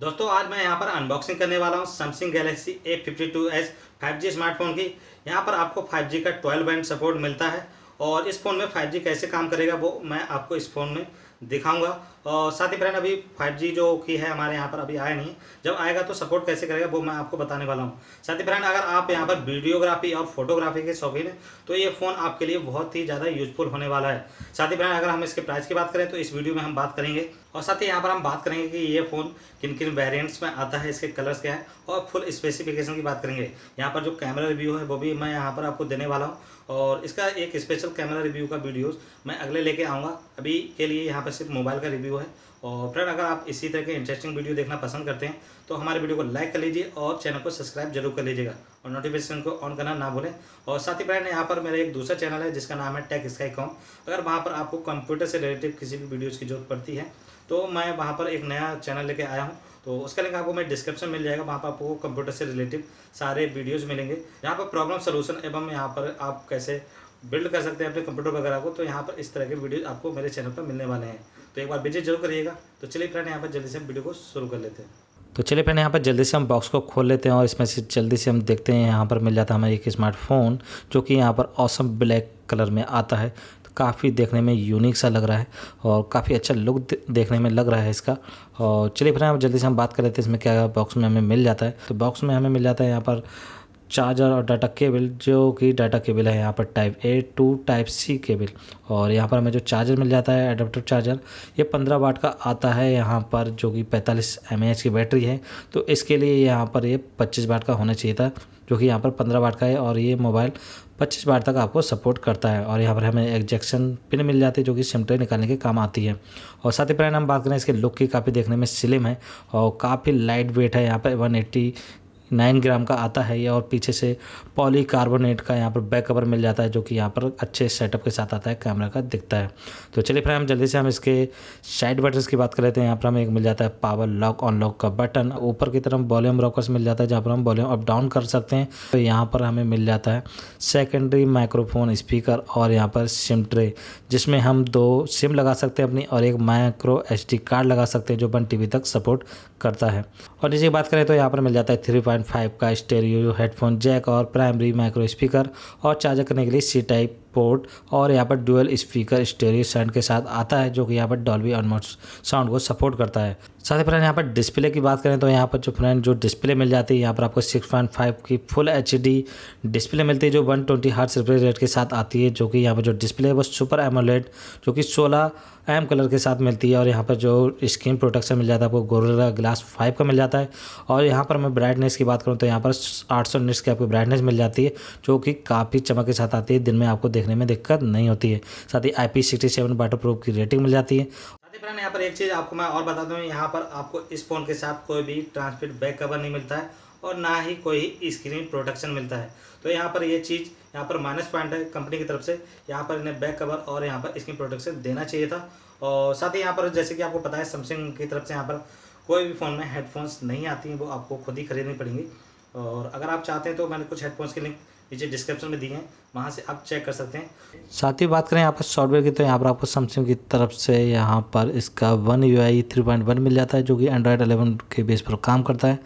दोस्तों आज मैं यहाँ पर अनबॉक्सिंग करने वाला हूँ Samsung Galaxy A fifty two S five G smartphone की यहाँ पर आपको फाइव जी का ट्वेल्व बैंड सपोर्ट मिलता है और इस फ़ोन में फाइव जी कैसे काम करेगा वो मैं आपको इस फ़ोन में दिखाऊंगा और साथ ही फ्रेंड अभी फाइव जी जो की है हमारे यहाँ पर अभी आया नहीं जब आएगा तो सपोर्ट कैसे करेगा वो मैं आपको बताने वाला हूँ साथ ही फ्रेंड अगर आप यहाँ पर वीडियोग्राफी और फोटोग्राफी के शौकीन हैं तो ये फ़ोन आपके लिए बहुत ही ज़्यादा यूजफुल होने वाला है साथ ही फ्रेंड अगर हम इसके प्राइस की बात करें तो इस वीडियो में हम बात करेंगे और साथ ही यहाँ पर हम बात करेंगे कि ये फ़ोन किन किन वेरिएंट्स में आता है इसके कलर्स क्या है और फुल स्पेसिफिकेशन की बात करेंगे यहाँ पर जो कैमरा रिव्यू है वो भी मैं यहाँ पर आपको देने वाला हूँ और इसका एक स्पेशल कैमरा रिव्यू का वीडियोस मैं अगले लेके आऊँगा अभी के लिए यहाँ पर सिर्फ मोबाइल का रिव्यू है और फ्रेंड अगर आप इसी तरह के इंटरेस्टिंग वीडियो देखना पसंद करते हैं तो हमारे वीडियो को लाइक कर लीजिए और चैनल को सब्सक्राइब जरूर कर लीजिएगा और नोटिफिकेशन को ऑन करना ना भूलें और साथ ही फ्रेंड यहाँ पर मेरा एक दूसरा चैनल है जिसका नाम है टेक स्काई कॉम अगर वहाँ पर आपको कंप्यूटर से रिलेटिव किसी भी वीडियोज़ की जरूरत पड़ती है तो मैं वहाँ पर एक नया चैनल लेके आया हूँ तो उसका लिंक आपको मेरे डिस्क्रिप्शन मिल जाएगा वहाँ पर आपको कंप्यूटर से रिलेटिव सारे वीडियोस मिलेंगे यहाँ पर प्रॉब्लम सोल्यूशन एवं यहाँ पर आप कैसे बिल्ड कर सकते हैं अपने कंप्यूटर वगैरह को तो यहाँ पर इस तरह के वीडियो आपको मेरे चैनल पर मिलने वाले हैं तो एक बार विजिट जरूर करिएगा तो चलिए फ्रेंड यहाँ पर जल्दी से वीडियो को शुरू कर लेते हैं तो चलिए फ्रेंड यहाँ पर जल्दी से हम बॉक्स को खोल लेते हैं और इसमें से जल्दी से हम देखते हैं यहाँ पर मिल जाता है हमें एक स्मार्टफोन जो कि यहाँ पर औसम ब्लैक कलर में आता है काफ़ी देखने में यूनिक सा लग रहा है और काफ़ी अच्छा लुक देखने में लग रहा है इसका और चलिए फिर आप जल्दी से हम बात कर लेते हैं इसमें क्या बॉक्स में हमें मिल जाता है तो बॉक्स में हमें मिल जाता है यहाँ पर चार्जर और डाटा केबल जो कि डाटा केबल है यहाँ पर type A to type C cable और यहाँ पर हमें जो चार्जर मिल जाता है एडाप्टर चार्जर ये पंद्रह वाट का आता है यहाँ पर जो कि पैंतालीस एम की बैटरी है तो इसके लिए यहाँ पर ये पच्चीस वाट का होना चाहिए था जो कि यहाँ पर पंद्रह वाट का है और ये मोबाइल पच्चीस बार तक आपको सपोर्ट करता है और यहाँ पर हमें एक्जेक्शन पिन मिल जाती है जो कि सिमटे निकालने के काम आती है और साथ ही फ्रेंड हम बात करें इसके लुक की काफ़ी देखने में स्लिम है और काफ़ी लाइट वेट है यहाँ पर वन नाइन ग्राम का आता है ये और पीछे से पॉलीकार्बोनेट का यहाँ पर बैक कवर मिल जाता है जो कि यहाँ पर अच्छे सेटअप के साथ आता है कैमरा का दिखता है तो चलिए फिर हम जल्दी से हम इसके साइड बटन्स की बात कर लेते हैं यहाँ पर हमें एक मिल जाता है पावर लॉक ऑन लॉक का बटन ऊपर की तरफ वॉल्यूम रॉकर्स मिल जाता है जहाँ पर हम वॉल्यूम अप डाउन कर सकते हैं तो यहाँ पर हमें मिल जाता है सेकेंडरी माइक्रोफोन स्पीकर और यहाँ पर सिम ट्रे जिसमें हम दो सिम लगा सकते हैं अपनी और एक माइक्रो एच कार्ड लगा सकते हैं जो वन टी तक सपोर्ट करता है और नीचे बात करें तो यहाँ पर मिल जाता है थ्री फाइव का स्टेरियो हेडफोन जैक और प्राइमरी माइक्रो स्पीकर और चार्जर करने के लिए सी टाइप पोर्ट और यहाँ पर डुअल स्पीकर स्टेरियो साउंड के साथ आता है जो कि यहाँ पर डॉल्बी ऑनमोट साउंड को सपोर्ट करता है साथ ही फ्रेंड यहाँ पर डिस्प्ले की बात करें तो यहाँ पर जो फ्रेंड जो डिस्प्ले मिल जाती है यहाँ पर आपको 6.5 की फुल एच डिस्प्ले मिलती है जो 120 ट्वेंटी हार्ट रिफ्रेश रेट के साथ आती है जो कि यहाँ पर जो डिस्प्ले है वो सुपर एमोलेट जो कि 16 एम कलर के साथ मिलती है और यहाँ पर जो स्क्रीन प्रोटेक्शन मिल जाता है आपको गोरेला ग्लास फाइव का मिल जाता है और यहाँ पर मैं ब्राइटनेस की बात करूँ तो यहाँ पर आठ सौ की आपको ब्राइटनेस मिल जाती है जो कि काफ़ी चमक के साथ आती है दिन में आपको देख देखने में दिक्कत नहीं होती है साथ ही आई पी सिक्सटी सेवन की रेटिंग मिल जाती है यहाँ पर एक चीज़ आपको मैं और बता दूँ यहाँ पर आपको इस फ़ोन के साथ कोई भी ट्रांसमिट बैक कवर नहीं मिलता है और ना ही कोई स्क्रीन प्रोटेक्शन मिलता है तो यहाँ पर ये यह चीज़ यहाँ पर माइनस पॉइंट है कंपनी की तरफ से यहाँ पर इन्हें बैक कवर और यहाँ पर स्क्रीन प्रोटेक्शन देना चाहिए था और साथ ही यहाँ पर जैसे कि आपको पता है सैमसंग की तरफ से यहाँ पर कोई भी फ़ोन में हेडफोन्स नहीं आती हैं वो आपको खुद ही खरीदनी पड़ेंगी और अगर आप चाहते हैं तो मैंने कुछ हेडफोन्स की लिंक नीचे डिस्क्रिप्शन में दिए हैं वहाँ से आप चेक कर सकते हैं साथ ही बात करें यहाँ पर सॉफ्टवेयर की तो यहाँ पर आपको सैमसंग की तरफ से यहाँ पर इसका one U I three point one मिल जाता है जो कि एंड्रॉयड अलेवन के बेस पर काम करता है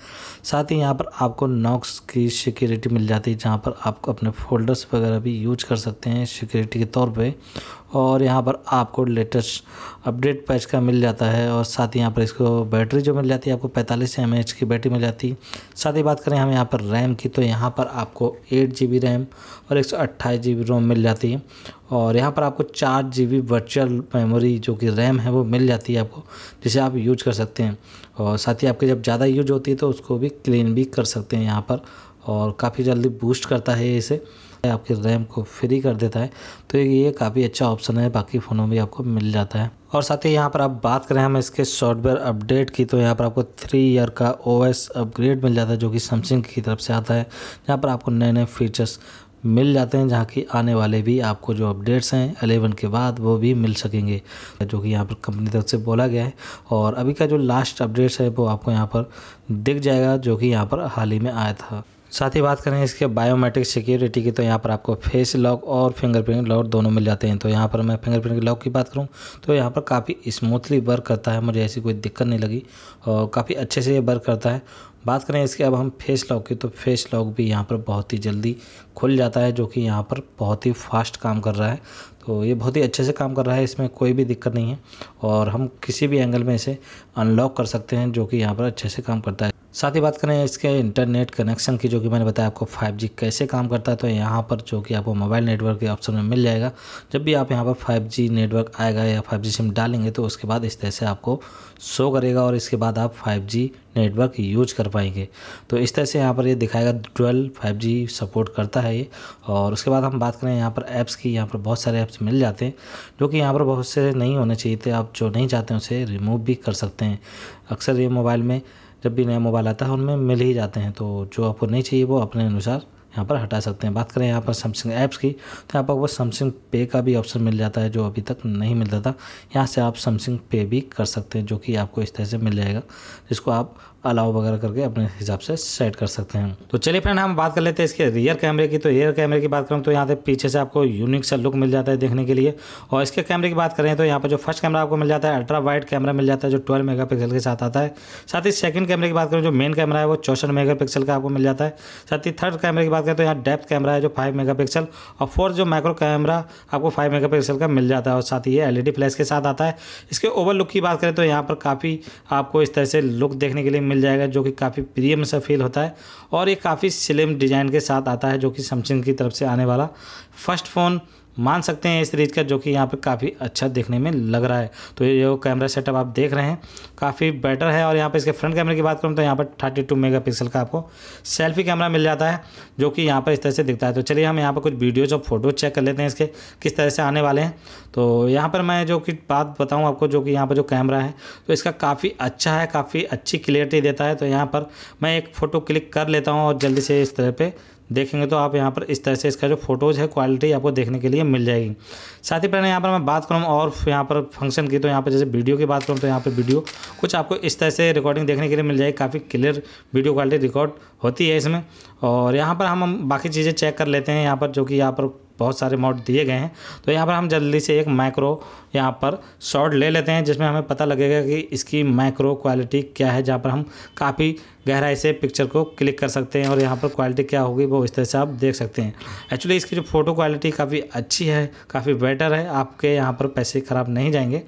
साथ ही यहाँ पर आपको नॉक्स की सिक्योरिटी मिल जाती है जहाँ पर आप अपने फोल्डर्स वगैरह भी यूज कर सकते हैं सिक्योरिटी के तौर पर और यहाँ पर आपको लेटेस्ट अपडेट पैच का मिल जाता है और साथ ही यहाँ पर इसको बैटरी जो मिल जाती है आपको 45 एम की बैटरी मिल जाती है साथ ही बात करें हम यहाँ पर रैम की तो यहाँ पर आपको एट जी रैम और एक सौ रोम मिल जाती है और यहाँ पर आपको चार जी वर्चुअल मेमोरी जो कि रैम है वो मिल जाती है आपको जिसे आप यूज कर सकते हैं और साथ ही आपके जब ज़्यादा यूज होती है तो उसको भी क्लीन भी कर सकते हैं यहाँ पर और काफ़ी जल्दी बूस्ट करता है इसे आपकी रैम को फ्री कर देता है तो ये काफ़ी अच्छा ऑप्शन है बाकी फ़ोनों में आपको मिल जाता है और साथ ही यहाँ पर आप बात करें हम इसके सॉफ्टवेयर अपडेट की तो यहाँ पर आपको थ्री ईयर का ओएस अपग्रेड मिल जाता है जो कि सैमसंग की तरफ से आता है जहाँ पर आपको नए नए फीचर्स मिल जाते हैं जहाँ की आने वाले भी आपको जो अपडेट्स हैं अलेवन के बाद वो भी मिल सकेंगे जो कि यहाँ पर कंपनी तरफ से बोला गया है और अभी का जो लास्ट अपडेट्स है वो आपको यहाँ पर दिख जाएगा जो कि यहाँ पर हाल ही में आया था साथ ही बात करें इसके बायोमेट्रिक सिक्योरिटी की तो यहाँ पर आपको फेस लॉक और फिंगरप्रिंट लॉक दोनों मिल जाते हैं तो यहाँ पर मैं फिंगरप्रिंट लॉक की बात करूँ तो यहाँ पर काफ़ी स्मूथली वर्क करता है मुझे ऐसी कोई दिक्कत नहीं लगी और काफ़ी अच्छे से ये वर्क करता है बात करें इसके अब हम फेस लॉक की तो फेस लॉक भी यहाँ पर बहुत ही जल्दी खुल जाता है जो कि यहाँ पर बहुत ही फास्ट काम कर रहा है तो ये बहुत ही अच्छे से काम कर रहा है इसमें कोई भी दिक्कत नहीं है और हम किसी भी एंगल में इसे अनलॉक कर सकते हैं जो कि यहाँ पर अच्छे से काम करता है साथ ही बात करें इसके इंटरनेट कनेक्शन की जो कि मैंने बताया आपको 5G कैसे काम करता है तो यहाँ पर जो कि आपको मोबाइल नेटवर्क के ऑप्शन में मिल जाएगा जब भी आप यहाँ पर 5G नेटवर्क आएगा या 5G सिम डालेंगे तो उसके बाद इस तरह से आपको शो करेगा और इसके बाद आप 5G नेटवर्क यूज कर पाएंगे तो इस तरह से यहाँ पर ये यह दिखाएगा ट्वेल्व फाइव सपोर्ट करता है ये और उसके बाद हम बात करें यहाँ पर ऐप्स की यहाँ पर बहुत सारे ऐप्स मिल जाते हैं जो कि यहाँ पर बहुत से नहीं होने चाहिए थे आप जो नहीं चाहते उसे रिमूव भी कर सकते हैं अक्सर ये मोबाइल में जब भी नया मोबाइल आता है उनमें मिल ही जाते हैं तो जो आपको नहीं चाहिए वो अपने अनुसार यहाँ पर हटा सकते हैं बात करें यहाँ पर सैमसंग ऐप्स की तो यहाँ पर वो सैमसंग पे का भी ऑप्शन मिल जाता है जो अभी तक नहीं मिलता था यहाँ से आप सैमसंग पे भी कर सकते हैं जो कि आपको इस तरह से मिल जाएगा जिसको आप अलाव वगैरह करके अपने हिसाब से सेट कर सकते हैं तो चलिए फ्रेंड हम बात कर लेते हैं इसके रियर कैमरे की तो रियर कैमरे की बात करूँ तो यहाँ पे पीछे से आपको यूनिक सा लुक मिल जाता है देखने के लिए और इसके कैमरे की बात करें तो यहाँ पर जो फर्स्ट कैमरा आपको मिल जाता है अल्ट्रा वाइड कैमरा मिल जाता है जो ट्वेल्व मेगा के साथ आता है साथ ही सेकंड कैमरे की बात करें जो मेन कैमरा है वो चौसठ मेगा का आपको मिल जाता है साथ ही थर्ड कैमरे की बात करें तो यहाँ डेप्थ कैमरा है जो फाइव मेगा और फोर्थ जो माइक्रो कैमरा आपको फाइव मेगा का मिल जाता है और साथ ही ये एल फ्लैश e के साथ आता है इसके ओवर लुक की बात करें तो यहाँ पर काफ़ी आपको इस तरह से लुक देखने के लिए मिल जाएगा जो कि काफ़ी प्रीमियम सा फील होता है और ये काफ़ी स्लिम डिज़ाइन के साथ आता है जो कि समसंग की तरफ से आने वाला फर्स्ट फ़ोन मान सकते हैं इस रीज का जो कि यहाँ पे काफ़ी अच्छा देखने में लग रहा है तो ये जो कैमरा सेटअप आप देख रहे हैं काफ़ी बेटर है और यहाँ पे इसके फ्रंट कैमरे की बात करूँ तो यहाँ पर 32 मेगापिक्सल का आपको सेल्फी कैमरा मिल जाता है जो कि यहाँ पर इस तरह से दिखता है तो चलिए हम यहाँ पर कुछ वीडियोज़ और फोटो चेक कर लेते हैं इसके किस तरह से आने वाले हैं तो यहाँ पर मैं जो कि बात बताऊँ आपको जो कि यहाँ पर जो कैमरा है तो इसका काफ़ी अच्छा है काफ़ी अच्छी क्लियरिटी देता है तो यहाँ पर मैं एक फ़ोटो क्लिक कर लेता हूँ और जल्दी से इस तरह पर देखेंगे तो आप यहाँ पर इस तरह से इसका जो फोटोज़ है क्वालिटी आपको देखने के लिए मिल जाएगी साथ ही पहले यहाँ पर मैं बात करूँ और यहाँ पर फंक्शन की तो यहाँ पर जैसे वीडियो की बात करूँ तो यहाँ पर वीडियो कुछ आपको इस तरह से रिकॉर्डिंग देखने के लिए मिल जाएगी काफ़ी क्लियर वीडियो क्वालिटी रिकॉर्ड होती है इसमें और यहाँ पर हम बाकी चीज़ें चेक कर लेते हैं यहाँ पर जो कि यहाँ पर बहुत सारे मोड दिए गए हैं तो यहाँ पर हम जल्दी से एक माइक्रो यहाँ पर शॉर्ट ले लेते हैं जिसमें हमें पता लगेगा कि इसकी माइक्रो क्वालिटी क्या है जहाँ पर हम काफ़ी गहराई से पिक्चर को क्लिक कर सकते हैं और यहाँ पर क्वालिटी क्या होगी वो इस तरह से आप देख सकते हैं एक्चुअली इसकी जो फ़ोटो क्वालिटी काफ़ी अच्छी है काफ़ी बेटर है आपके यहाँ पर पैसे ख़राब नहीं जाएंगे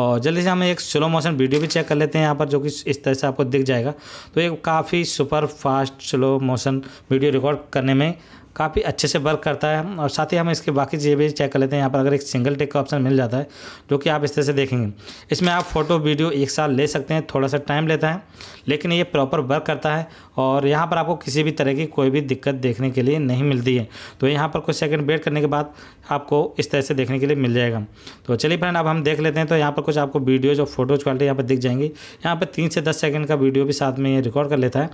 और जल्दी से हम एक स्लो मोशन वीडियो भी चेक कर लेते हैं यहाँ पर जो कि इस तरह से आपको दिख जाएगा तो ये काफ़ी super fast slow motion video record करने में काफ़ी अच्छे से वर्क करता है और साथ ही हम इसके बाकी चीज़ें भी चेक कर लेते हैं यहाँ पर अगर एक सिंगल टेक का ऑप्शन मिल जाता है जो कि आप इस तरह से देखेंगे इसमें आप फोटो वीडियो एक साथ ले सकते हैं थोड़ा सा टाइम लेता है लेकिन ये प्रॉपर वर्क करता है और यहाँ पर आपको किसी भी तरह की कोई भी दिक्कत देखने के लिए नहीं मिलती है तो यहाँ पर कुछ सेकेंड वेट करने के बाद आपको इस तरह से देखने के लिए मिल जाएगा तो चलिए फ्रेंड अब हम देख लेते हैं तो यहाँ पर कुछ आपको वीडियोज़ और फोटोज़ क्वालिटी यहाँ पर दिख जाएंगी यहाँ पर तीन से दस सेकेंड का वीडियो भी साथ में ये रिकॉर्ड कर लेता है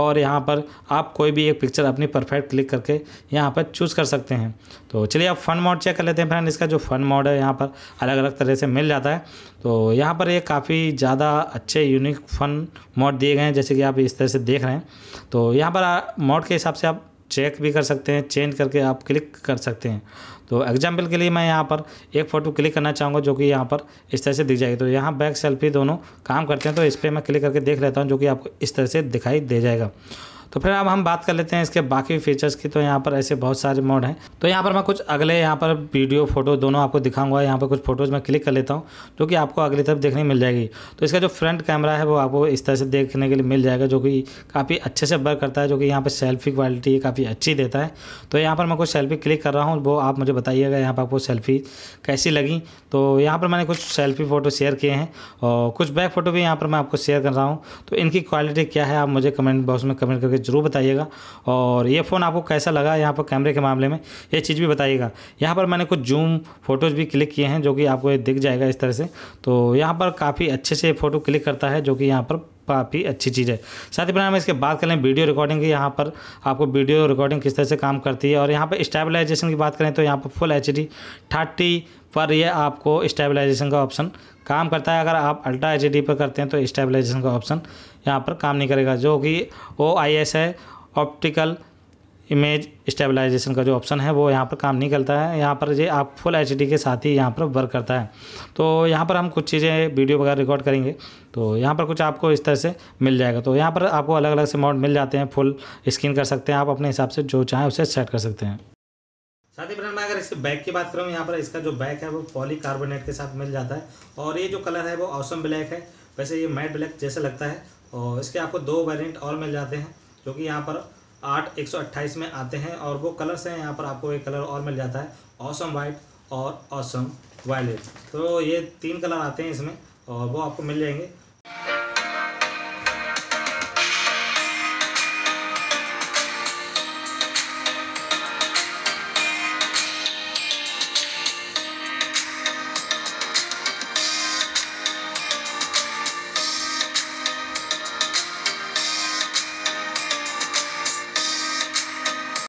और यहाँ पर आप कोई भी एक पिक्चर अपनी परफेक्ट क्लिक करके यहाँ पर चूज़ कर सकते हैं तो चलिए आप फ़न मोड चेक कर लेते हैं फ्रेंड इसका जो फ़न मोड है यहाँ पर अलग अलग तरह से मिल जाता है तो यहाँ पर ये यह काफ़ी ज़्यादा अच्छे यूनिक फ़न मोड दिए गए हैं जैसे कि आप इस तरह से देख रहे हैं तो यहाँ पर मोड के हिसाब से आप चेक भी कर सकते हैं चेंज करके आप क्लिक कर सकते हैं तो एग्जाम्पल के लिए मैं यहाँ पर एक फ़ोटो क्लिक करना चाहूँगा जो कि यहाँ पर इस तरह से दिख जाएगी तो यहाँ बैक सेल्फी दोनों काम करते हैं तो इस पर मैं क्लिक करके देख लेता हूँ जो कि आपको इस तरह से दिखाई दे जाएगा तो फिर अब हम बात कर लेते हैं इसके बाकी फीचर्स की तो यहाँ पर ऐसे बहुत सारे मोड हैं तो यहाँ पर मैं कुछ अगले यहाँ पर वीडियो फोटो दोनों आपको दिखाऊंगा यहाँ पर कुछ फोटोज़ मैं क्लिक कर लेता हूँ जो कि आपको अगली तरफ देखने मिल जाएगी तो इसका जो फ्रंट कैमरा है वो आपको इस तरह से देखने के लिए मिल जाएगा जो कि काफ़ी अच्छे से वर्क करता है जो कि यहाँ पर सेल्फी क्वालिटी काफ़ी अच्छी देता है तो यहाँ पर मैं कुछ सेल्फी क्लिक कर रहा हूँ वो आप मुझे बताइएगा यहाँ पर आपको सेल्फी कैसी लगी तो यहाँ पर मैंने कुछ सेल्फी फ़ोटो शेयर किए हैं और कुछ बैक फ़ोटो भी यहाँ पर मैं आपको शेयर कर रहा हूँ तो इनकी क्वालिटी क्या है आप मुझे कमेंट बॉक्स में कमेंट करके ज़रूर बताइएगा और ये फ़ोन आपको कैसा लगा यहाँ पर कैमरे के मामले में ये चीज़ भी बताइएगा यहाँ पर मैंने कुछ जूम फोटोज़ भी क्लिक किए हैं जो कि आपको दिख जाएगा इस तरह से तो यहाँ पर काफ़ी अच्छे से फ़ोटो क्लिक करता है जो कि यहाँ पर काफ़ी अच्छी चीज़ है साथ ही हम इसके बात करें वीडियो रिकॉर्डिंग की यहाँ पर आपको वीडियो रिकॉर्डिंग किस तरह से काम करती है और यहाँ पर स्टेबलाइजेशन की बात करें तो यहाँ पर फुल एच डी थर्टी पर यह आपको स्टेबलाइजेशन का ऑप्शन काम करता है अगर आप अल्ट्रा एच पर करते हैं तो स्टेबलाइजेशन का ऑप्शन यहाँ पर काम नहीं करेगा जो कि ओ है ऑप्टिकल इमेज स्टेबलाइजेशन का जो ऑप्शन है वो यहाँ पर काम नहीं करता है यहाँ पर ये आप फुल एच के साथ ही यहाँ पर वर्क करता है तो यहाँ पर हम कुछ चीज़ें वीडियो वगैरह रिकॉर्ड करेंगे तो यहाँ पर कुछ आपको इस तरह से मिल जाएगा तो यहाँ पर आपको अलग अलग से मॉड मिल जाते हैं फुल स्क्रीन कर सकते हैं आप अपने हिसाब से जो चाहें उसे सेट कर सकते हैं साथ ही फ्रेंड मैं अगर इसके बैग की बात करूँ यहाँ पर इसका जो बैग है वो पॉलीकार्बोनेट के साथ मिल जाता है और ये जो कलर है वो ऑसम ब्लैक है वैसे ये मैट ब्लैक जैसे लगता है और इसके आपको दो वेरियंट और मिल जाते हैं जो कि यहाँ पर आठ एक सौ में आते हैं और वो कलर्स हैं यहाँ पर आपको एक कलर और मिल जाता है ऑसम वाइट और ऑसम वायलेट तो ये तीन कलर आते हैं इसमें और वो आपको मिल जाएंगे